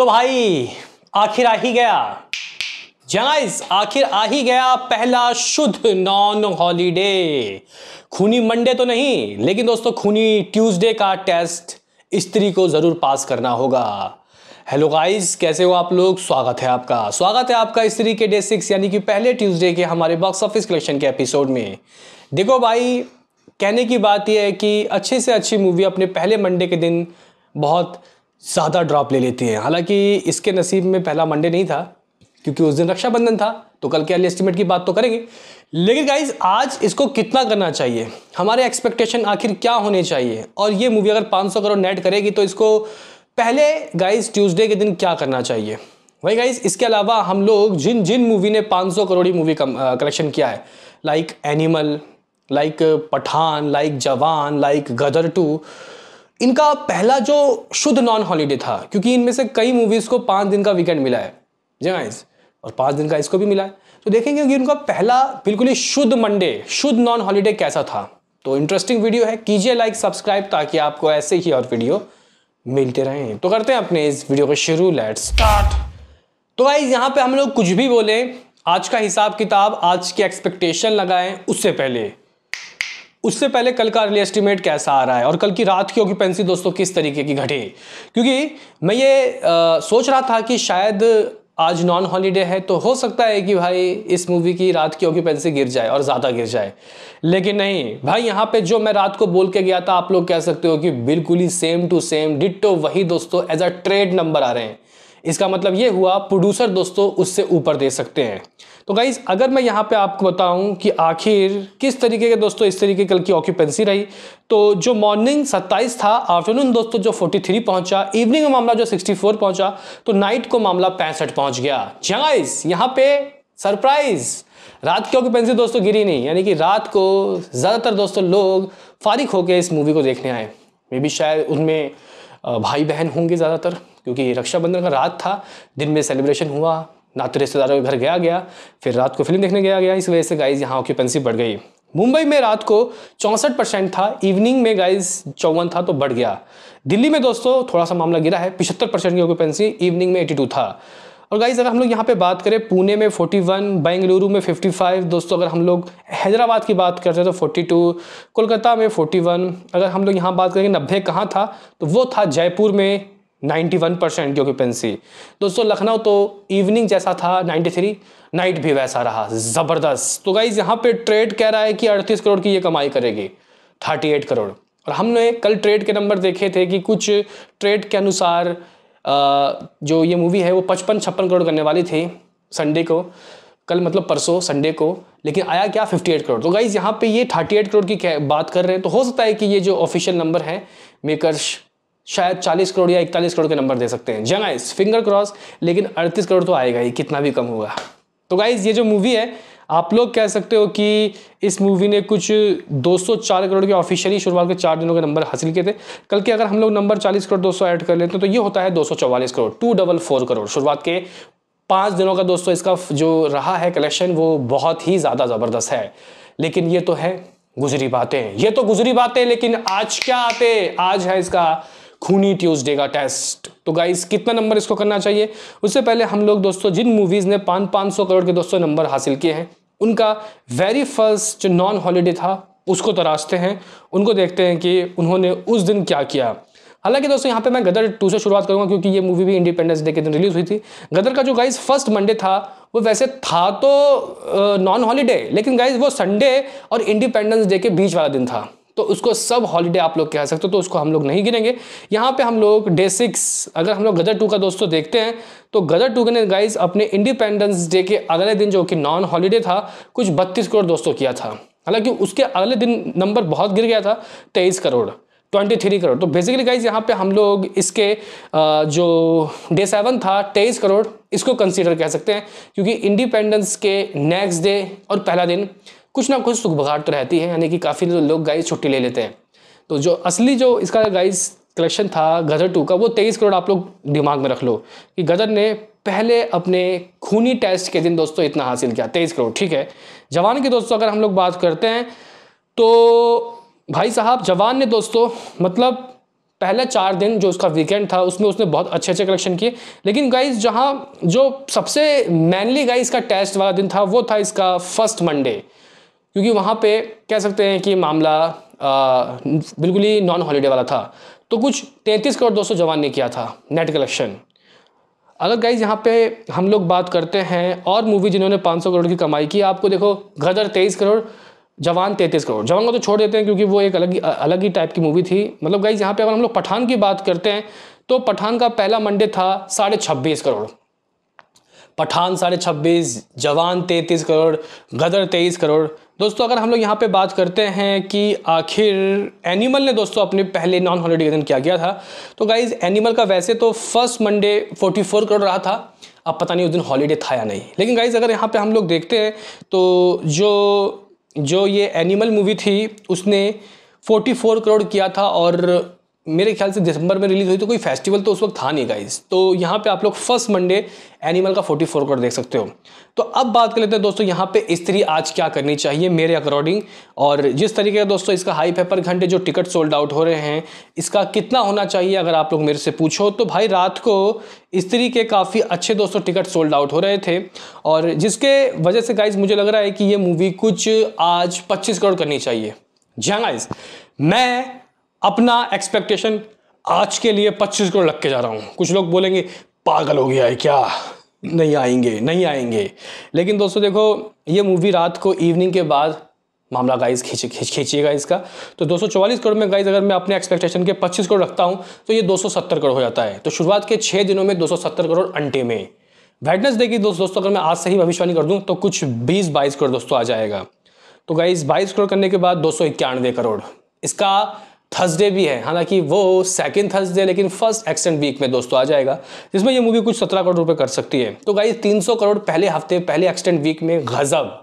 तो भाई आखिर आ ही गया जाइज आखिर आ ही गया पहला शुद्ध नॉन हॉलीडे खूनी मंडे तो नहीं लेकिन दोस्तों खूनी ट्यूसडे का टेस्ट स्त्री को ज़रूर पास करना होगा हेलो गाइस कैसे हो आप लोग स्वागत है आपका स्वागत है आपका स्त्री के डे सिक्स यानी कि पहले ट्यूसडे के हमारे बॉक्स ऑफिस कलेक्शन के एपिसोड में देखो भाई कहने की बात यह है कि अच्छे से अच्छी मूवी अपने पहले मंडे के दिन बहुत ज़्यादा ड्रॉप ले लेती हैं हालांकि इसके नसीब में पहला मंडे नहीं था क्योंकि उस दिन रक्षाबंधन था तो कल के अली एस्टिमेट की बात तो करेंगे लेकिन गाइज आज इसको कितना करना चाहिए हमारे एक्सपेक्टेशन आखिर क्या होने चाहिए और ये मूवी अगर 500 करोड़ नेट करेगी तो इसको पहले गाइज ट्यूसडे के दिन क्या करना चाहिए वही गाइज इसके अलावा हम लोग जिन जिन मूवी ने पाँच करोड़ ही मूवी कलेक्शन किया है like Animal like Pathaan like Jawan like Gadar two इनका पहला जो शुद्ध नॉन हॉलीडे था क्योंकि इनमें से कई मूवीज़ को पाँच दिन का वीकेंड मिला है जी हाँ, और पाँच दिन का इसको भी मिला है तो देखेंगे कि इनका पहला बिल्कुल ही शुद्ध मंडे शुद्ध नॉन हॉलीडे कैसा था तो इंटरेस्टिंग वीडियो है कीजिए लाइक सब्सक्राइब ताकि आपको ऐसे ही और वीडियो मिलते रहें तो करते हैं अपने इस वीडियो को शुरू लेट स्टार्ट तो गाइज यहाँ पे हम लोग कुछ भी बोले आज का हिसाब किताब आज की एक्सपेक्टेशन लगाएं उससे पहले उससे पहले कल का अर्ली एस्टिमेट कैसा आ रहा है और कल की रात की ऑक्यूपेंसी दोस्तों किस तरीके की घटे क्योंकि मैं ये आ, सोच रहा था कि शायद आज नॉन हॉलीडे है तो हो सकता है कि भाई इस मूवी की रात की ऑक्यूपेंसी गिर जाए और ज़्यादा गिर जाए लेकिन नहीं भाई यहाँ पे जो मैं रात को बोल के गया था आप लोग कह सकते हो कि बिल्कुल ही सेम टू सेम डिटो वही दोस्तों एज अ ट्रेड नंबर आ रहे हैं इसका मतलब ये हुआ प्रोड्यूसर दोस्तों उससे ऊपर दे सकते हैं तो गाइज़ अगर मैं यहाँ पे आपको बताऊँ कि आखिर किस तरीके के दोस्तों इस तरीके कल की ऑक्यूपेंसी रही तो जो मॉर्निंग 27 था आफ्टरनून दोस्तों जो 43 पहुंचा इवनिंग में मामला जो 64 पहुँचा तो नाइट को मामला पैंसठ पहुँच गया जी गाइज हाँ यहाँ पे सरप्राइज रात की ऑक्यूपेंसी दोस्तों गिरी नहीं यानी कि रात को ज़्यादातर दोस्तों लोग फारिग होकर इस मूवी को देखने आए मे बी शायद उनमें भाई बहन होंगे ज़्यादातर क्योंकि रक्षाबंधन का रात था दिन में सेलिब्रेशन हुआ ना तो रिश्तेदारों के घर गया गया फिर रात को फिल्म देखने गया गया इस वजह से गाइज यहाँ ऑक्यूपेंसी बढ़ गई मुंबई में रात को चौंसठ परसेंट था इवनिंग में गाइज चौवन था तो बढ़ गया दिल्ली में दोस्तों थोड़ा सा मामला गिरा है पिछहत्तर परसेंट की ऑक्यूपेंसी इवनिंग में एटी टू था और गाइज अगर हम लोग यहाँ पे बात करें पुणे में फोर्टी वन बेंगलुरु में फिफ्टी फाइव दोस्तों अगर हम लोग हैदराबाद की बात करते हैं तो फोर्टी टू कोलकाता में फोर्टी वन अगर हम लोग यहाँ बात करेंगे नब्बे कहाँ था तो वो था जयपुर में नाइन्टी वन परसेंट की ऑक्यूपेंसी दोस्तों लखनऊ तो इवनिंग जैसा था नाइन्टी थ्री नाइट भी वैसा रहा ज़बरदस्त तो गाइज यहाँ पे ट्रेड कह रहा है कि अड़तीस करोड़ की ये कमाई करेगी थर्टी एट करोड़ और हमने कल ट्रेड के नंबर देखे थे कि कुछ ट्रेड के अनुसार जो ये मूवी है वो पचपन छप्पन करोड़ करने वाली थी संडे को कल मतलब परसों संडे को लेकिन आया क्या 58 करोड़ तो गाइज यहाँ पे ये 38 करोड़ की बात कर रहे हैं तो हो सकता है कि ये जो ऑफिशियल नंबर है मेकर्स शायद 40 करोड़ या 41 करोड़ के नंबर दे सकते हैं जंगाइस फिंगर क्रॉस लेकिन 38 करोड़ तो आएगा ही कितना भी कम होगा तो गाइज ये जो मूवी है आप लोग कह सकते हो कि इस मूवी ने कुछ 204 करोड़ के ऑफिशियली शुरुआत के चार दिनों के नंबर हासिल किए थे कल के अगर हम लोग नंबर 40 करोड़ 200 ऐड कर लेते हैं तो ये होता है 244 crore two double four crore शुरुआत के पाँच दिनों का दोस्तों इसका जो रहा है कलेक्शन वो बहुत ही ज़्यादा ज़बरदस्त है लेकिन ये तो है गुजरी बातें ये तो गुजरी बातें लेकिन आज क्या आते आज है इसका खूनी ट्यूसडे का टेस्ट तो गाइस कितना नंबर इसको करना चाहिए उससे पहले हम लोग दोस्तों जिन मूवीज़ ने पाँच पाँच सौ करोड़ के दोस्तों नंबर हासिल किए हैं उनका वेरी फर्स्ट जो नॉन हॉलीडे था उसको तराशते तो हैं उनको देखते हैं कि उन्होंने उस दिन क्या किया हालांकि दोस्तों यहाँ पे मैं गदर टू से शुरुआत करूँगा क्योंकि ये मूवी भी इंडिपेंडेंस डे के दिन रिलीज़ हुई थी गदर का जो गाइज फर्स्ट मंडे था वो वैसे था तो नॉन हॉलीडे लेकिन गाइज वो संडे और इंडिपेंडेंस डे के बीच वाला दिन था तो उसको सब हॉलीडे आप लोग कह सकते हो तो उसको हम लोग नहीं गिनेंगे यहाँ पे हम लोग डे सिक्स अगर हम लोग गदर टू का दोस्तों देखते हैं तो गदर टू ने गाइज अपने इंडिपेंडेंस डे के अगले दिन जो कि नॉन हॉलीडे था कुछ बत्तीस करोड़ दोस्तों किया था हालांकि उसके अगले दिन नंबर बहुत गिर गया था तेईस करोड़ ट्वेंटी थ्री करोड़ तो बेसिकली गाइज यहाँ पे हम लोग इसके जो डे सेवन था तेईस करोड़ इसको कंसीडर कह सकते हैं क्योंकि इंडिपेंडेंस के नेक्स्ट डे और पहला दिन कुछ ना कुछ सुखबघाट तो रहती है यानी कि काफ़ी तो लोग गाइस छुट्टी ले लेते हैं तो जो असली जो इसका गाइस कलेक्शन था गदर टू का वो तेईस करोड़ आप लोग दिमाग में रख लो कि गदर ने पहले अपने खूनी टेस्ट के दिन दोस्तों इतना हासिल किया तेईस करोड़ ठीक है जवान के दोस्तों अगर हम लोग बात करते हैं तो भाई साहब जवान ने दोस्तों मतलब पहले चार दिन जो उसका वीकेंड था उसमें उसने बहुत अच्छे अच्छे कलेक्शन किए लेकिन गाइस जहाँ जो सबसे मैनली गाइस का टेस्ट वाला दिन था वो था इसका फर्स्ट मंडे क्योंकि वहाँ पे कह सकते हैं कि मामला बिल्कुल ही नॉन हॉलीडे वाला था तो कुछ तैंतीस करोड़ दो सौ जवान ने किया था नेट कलेक्शन अगर गाइज यहाँ पे हम लोग बात करते हैं और मूवी जिन्होंने 500 करोड़ की कमाई की आपको देखो गदर तेईस करोड़ जवान तैंतीस करोड़ जवान को तो छोड़ देते हैं क्योंकि वो एक अलग अलग ही टाइप की मूवी थी मतलब गाइज यहाँ पे अगर हम लोग पठान की बात करते हैं तो पठान का पहला मंडे था साढ़े छब्बीस करोड़ पठान साढ़े छब्बीस जवान तैंतीस करोड़ गदर तेईस करोड़ दोस्तों अगर हम लोग यहाँ पे बात करते हैं कि आखिर एनिमल ने दोस्तों अपने पहले नॉन हॉलीडे के दिन किया गया था तो गाइज एनिमल का वैसे तो फर्स्ट मंडे 44 करोड़ रहा था अब पता नहीं उस दिन हॉलीडे था या नहीं लेकिन गाइज अगर यहाँ पे हम लोग देखते हैं तो जो जो ये एनिमल मूवी थी उसने 44 करोड़ किया था और मेरे ख्याल से दिसंबर में रिलीज़ हुई तो कोई फेस्टिवल तो उस वक्त था नहीं गाइज तो यहाँ पे आप लोग फर्स्ट मंडे एनिमल का 44 करोड़ देख सकते हो तो अब बात कर लेते हैं दोस्तों यहाँ पे स्त्री आज क्या करनी चाहिए मेरे अकॉर्डिंग और जिस तरीके का दोस्तों इसका हाई पेपर घंटे जो टिकट सोल्ड आउट हो रहे हैं इसका कितना होना चाहिए अगर आप लोग मेरे से पूछो तो भाई रात को स्त्री के काफ़ी अच्छे दोस्तों टिकट सोल्ड आउट हो रहे थे और जिसके वजह से गाइज मुझे लग रहा है कि ये मूवी कुछ आज पच्चीस करोड़ करनी चाहिए जी हाँ गाइज मैं अपना एक्सपेक्टेशन आज के लिए पच्चीस करोड़ रख के जा रहा हूँ कुछ लोग बोलेंगे पागल हो गया है क्या नहीं आएंगे नहीं आएंगे लेकिन दोस्तों देखो ये मूवी रात को इवनिंग के बाद मामला गाइज खींच खींचिएगा इसका तो 244 करोड़ में गाइज अगर मैं अपने एक्सपेक्टेशन के 25 करोड़ रखता हूँ तो ये 270 करोड़ हो जाता है तो शुरुआत के छः दिनों में 270 करोड़ अंटे में वेडनेसडे देगी दोस्त दोस्तों अगर मैं आज से ही भविष्यवाणी कर दूँ तो कुछ बीस बाईस करोड़ दोस्तों आ जाएगा तो गाइज बाईस करोड़ करने के बाद दो करोड़ इसका थर्सडे भी है हालांकि वो सेकेंड थर्सडे लेकिन फर्स्ट एक्सटेंड वीक में दोस्तों आ जाएगा जिसमें ये मूवी कुछ सत्रह करोड़ रुपए कर सकती है तो गाइज तीन सौ करोड़ पहले हफ्ते पहले एक्सटेंड वीक में गजब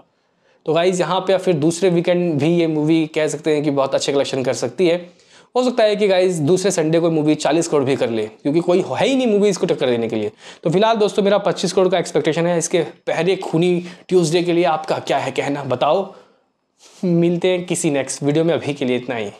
तो गाइज यहाँ पे फिर दूसरे वीकेंड भी ये मूवी कह सकते हैं कि बहुत अच्छे कलेक्शन कर सकती है हो सकता है कि गाइज दूसरे संडे को मूवी चालीस करोड़ भी कर ले क्योंकि कोई है ही नहीं मूवी इसको टक्कर देने के लिए तो फिलहाल दोस्तों मेरा पच्चीस करोड़ का एक्सपेक्टेशन है इसके पहले खूनी ट्यूसडे के लिए आपका क्या है कहना बताओ मिलते हैं किसी नेक्स्ट वीडियो में अभी के लिए इतना ही